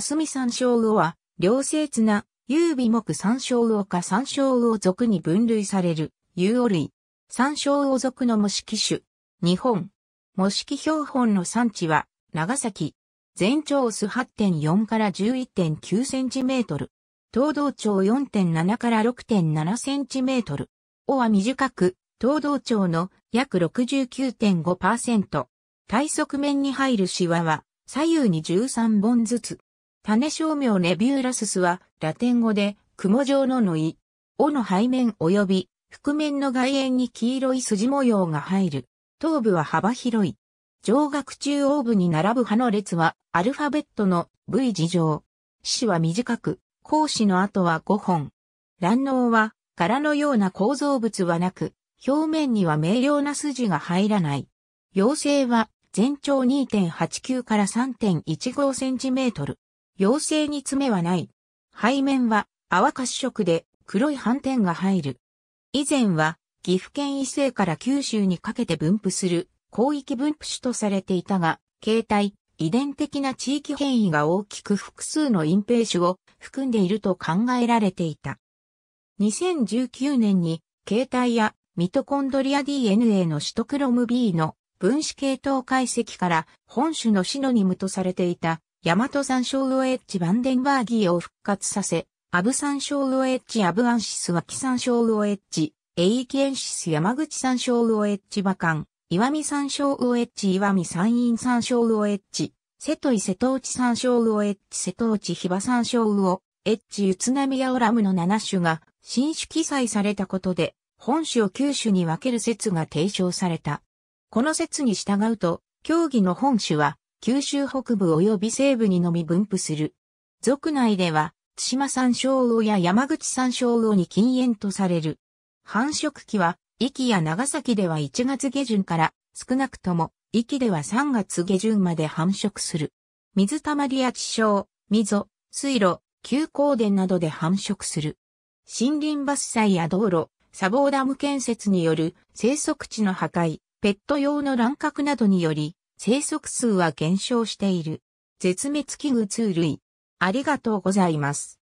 霞山椒魚は、両性綱、優美木山椒魚か山椒魚属に分類される、有魚類。山椒魚属の模式種。日本。模式標本の産地は、長崎。全長数8.4から11.9センチメートル。東道長4.7から6.7センチメートル。尾は短く、東道長の約69.5%。体側面に入るシワは左右に13本ずつ。種商名ネビューラススは、ラテン語で、雲状ののい、尾の背面及び、覆面の外縁に黄色い筋模様が入る。頭部は幅広い。上顎中央部に並ぶ歯の列は、アルファベットの V 字状。歯は短く、講師の後は5本。卵脳は、柄のような構造物はなく、表面には明瞭な筋が入らない。妖精は、全長2.89から3.15センチメートル。陽性に爪はない。背面は泡褐色で黒い斑点が入る。以前は岐阜県伊勢から九州にかけて分布する広域分布種とされていたが、形態、遺伝的な地域変異が大きく複数の隠蔽種を含んでいると考えられていた。2019年に形態やミトコンドリア DNA のシトクロム B の分子系統解析から本種のシノニムとされていたヤマト山椒魚エッジバンデンバーギーを復活させ、アブ山椒魚エッジアブアンシス脇山椒魚エッジ、エイキエンシス山口山椒魚エッジ馬ン、岩見山椒魚エッジ岩見山陰山椒魚エッジ、瀬戸井瀬戸内山椒魚エッジ瀬戸内ヒバ山椒魚エッジ宇都宮オラムの7種が新種記載されたことで、本種を9種に分ける説が提唱された。この説に従うと、競技の本種は、九州北部及び西部にのみ分布する。族内では、対馬山椒魚や山口山椒魚に禁煙とされる。繁殖期は、壱岐や長崎では1月下旬から、少なくとも、壱岐では3月下旬まで繁殖する。水たまりや地床、溝、水路、急行電などで繁殖する。森林伐採や道路、砂防ダム建設による生息地の破壊、ペット用の乱獲などにより、生息数は減少している。絶滅危惧2類。ありがとうございます。